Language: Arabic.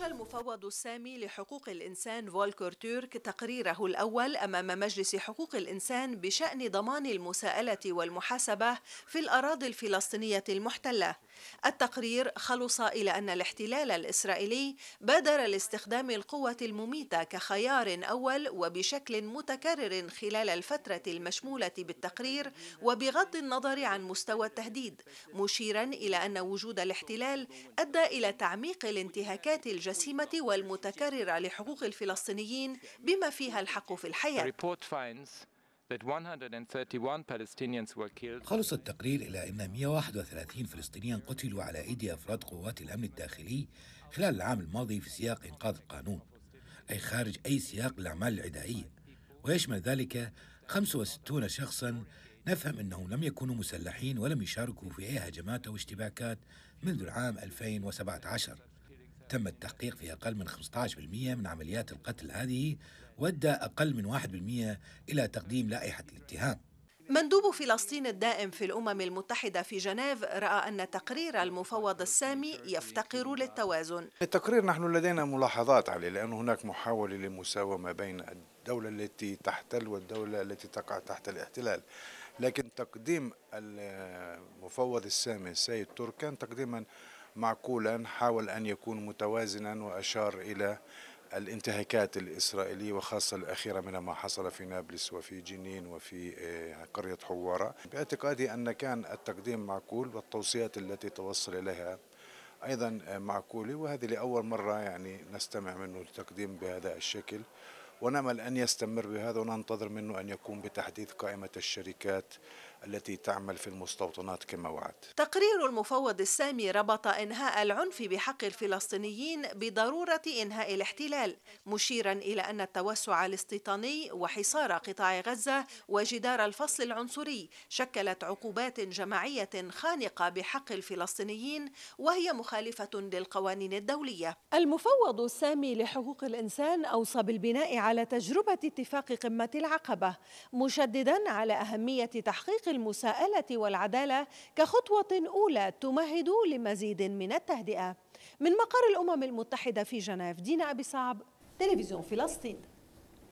ناقش المفوض السامي لحقوق الإنسان فولكر تورك تقريره الأول أمام مجلس حقوق الإنسان بشأن ضمان المساءلة والمحاسبة في الأراضي الفلسطينية المحتلة التقرير خلص إلى أن الاحتلال الإسرائيلي بادر لاستخدام القوة المميتة كخيار أول وبشكل متكرر خلال الفترة المشمولة بالتقرير وبغض النظر عن مستوى التهديد مشيرا إلى أن وجود الاحتلال أدى إلى تعميق الانتهاكات الجنسية الجسيمة والمتكررة لحقوق الفلسطينيين بما فيها الحق في الحياة خلص التقرير إلى أن 131 فلسطينيا قتلوا على أيدي أفراد قوات الأمن الداخلي خلال العام الماضي في سياق إنقاذ القانون أي خارج أي سياق الأعمال العدائية ويشمل ذلك 65 شخصا نفهم أنهم لم يكونوا مسلحين ولم يشاركوا في أي هجمات أو اشتباكات منذ العام 2017 تم التحقيق في أقل من 15% من عمليات القتل هذه وأدى أقل من 1% إلى تقديم لائحة الاتهام مندوب فلسطين الدائم في الأمم المتحدة في جنيف رأى أن تقرير المفوض السامي يفتقر للتوازن التقرير نحن لدينا ملاحظات عليه لأن هناك محاولة للمساومة بين الدولة التي تحتل والدولة التي تقع تحت الاحتلال لكن تقديم المفوض السامي السيد تركان تقديما معقولا حاول أن يكون متوازنا وأشار إلى الانتهاكات الإسرائيلية وخاصة الأخيرة من ما حصل في نابلس وفي جنين وفي آه، قرية حوارة باعتقادي أن كان التقديم معقول والتوصيات التي توصل إليها أيضا آه، معقولة وهذه لأول مرة يعني نستمع منه التقديم بهذا الشكل ونامل أن يستمر بهذا وننتظر منه أن يقوم بتحديث قائمة الشركات التي تعمل في المستوطنات كما وعد تقرير المفوض السامي ربط إنهاء العنف بحق الفلسطينيين بضرورة إنهاء الاحتلال مشيرا إلى أن التوسع الاستيطاني وحصار قطاع غزة وجدار الفصل العنصري شكلت عقوبات جماعية خانقة بحق الفلسطينيين وهي مخالفة للقوانين الدولية المفوض السامي لحقوق الإنسان أوصى بالبناء على تجربة اتفاق قمة العقبة مشددا على أهمية تحقيق المساءلة والعدالة كخطوة أولى تمهد لمزيد من التهدئة من مقر الأمم المتحدة في جنيف دينا أبي صعب تلفزيون فلسطين